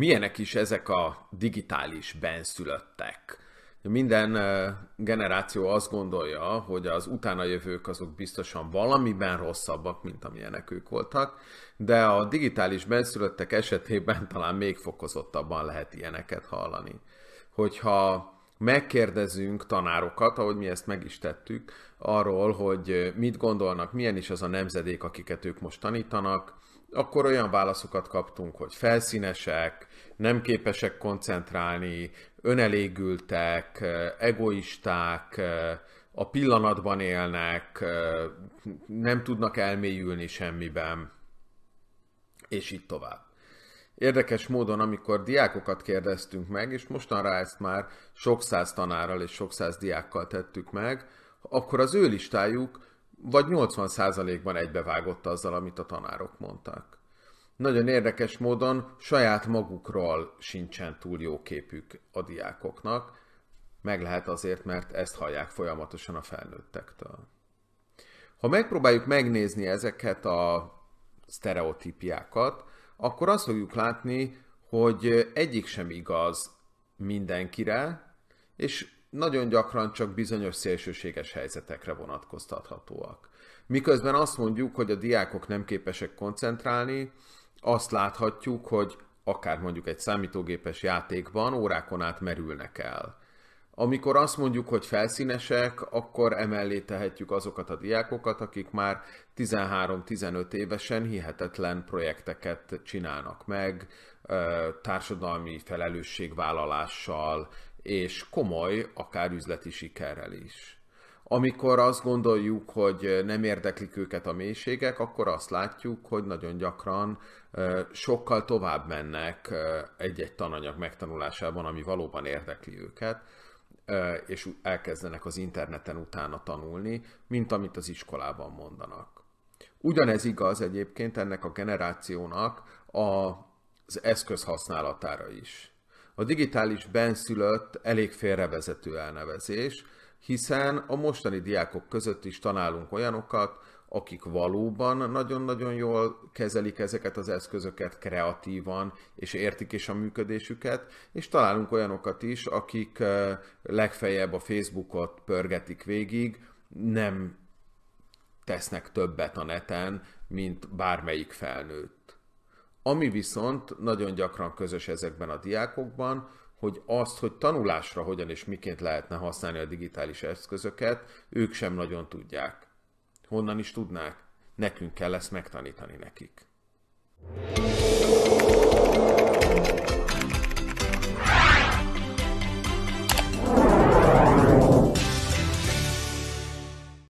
milyenek is ezek a digitális benszülöttek. Minden generáció azt gondolja, hogy az utána jövők azok biztosan valamiben rosszabbak, mint amilyenek ők voltak, de a digitális benszülöttek esetében talán még fokozottabban lehet ilyeneket hallani. Hogyha megkérdezünk tanárokat, ahogy mi ezt meg is tettük, arról, hogy mit gondolnak, milyen is az a nemzedék, akiket ők most tanítanak, akkor olyan válaszokat kaptunk, hogy felszínesek, nem képesek koncentrálni, önelégültek, egoisták, a pillanatban élnek, nem tudnak elmélyülni semmiben, és így tovább. Érdekes módon, amikor diákokat kérdeztünk meg, és mostanra ezt már sok száz tanárral és sok száz diákkal tettük meg, akkor az ő listájuk vagy 80%-ban egybevágott azzal, amit a tanárok mondtak. Nagyon érdekes módon saját magukról sincsen túl jó képük a diákoknak, meg lehet azért, mert ezt hallják folyamatosan a felnőttektől. Ha megpróbáljuk megnézni ezeket a sztereotípiákat, akkor azt fogjuk látni, hogy egyik sem igaz mindenkire, és nagyon gyakran csak bizonyos szélsőséges helyzetekre vonatkoztathatóak. Miközben azt mondjuk, hogy a diákok nem képesek koncentrálni, azt láthatjuk, hogy akár mondjuk egy számítógépes játékban órákon át merülnek el. Amikor azt mondjuk, hogy felszínesek, akkor emellé tehetjük azokat a diákokat, akik már 13-15 évesen hihetetlen projekteket csinálnak meg, társadalmi felelősségvállalással, és komoly, akár üzleti sikerrel is. Amikor azt gondoljuk, hogy nem érdeklik őket a mélységek, akkor azt látjuk, hogy nagyon gyakran sokkal tovább mennek egy-egy tananyag megtanulásában, ami valóban érdekli őket, és elkezdenek az interneten utána tanulni, mint amit az iskolában mondanak. Ugyanez igaz egyébként ennek a generációnak az eszköz használatára is. A digitális benszülött elég félrevezető elnevezés, hiszen a mostani diákok között is tanálunk olyanokat, akik valóban nagyon-nagyon jól kezelik ezeket az eszközöket kreatívan, és értik is a működésüket, és találunk olyanokat is, akik eh, legfeljebb a Facebookot pörgetik végig, nem tesznek többet a neten, mint bármelyik felnőtt. Ami viszont nagyon gyakran közös ezekben a diákokban, hogy azt, hogy tanulásra hogyan és miként lehetne használni a digitális eszközöket, ők sem nagyon tudják. Honnan is tudnák? Nekünk kell ezt megtanítani nekik. thank you